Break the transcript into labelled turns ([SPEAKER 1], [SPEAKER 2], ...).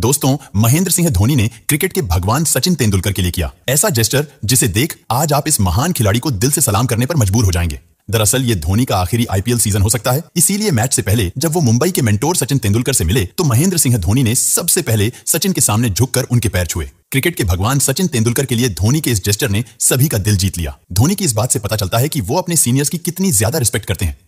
[SPEAKER 1] दोस्तों महेंद्र सिंह धोनी ने क्रिकेट के भगवान सचिन तेंदुलकर के लिए किया ऐसा जेस्टर जिसे देख आज आप इस महान खिलाड़ी को दिल से सलाम करने पर मजबूर हो जाएंगे दरअसल ये धोनी का आखिरी आईपीएल सीजन हो सकता है इसीलिए मैच से पहले जब वो मुंबई के मेंटोर सचिन तेंदुलकर से मिले तो महेंद्र सिंह धोनी ने सबसे पहले सचिन के सामने झुककर उनके पैर छुए क्रिकेट के भगवान सचिन तेंदुलकर के लिए धोनी के इस जेस्टर ने सभी का दिल जीत लिया धोनी की इस बात से पता चलता है कि वो अपने सीनियर्स की कितनी ज्यादा रिस्पेक्ट करते हैं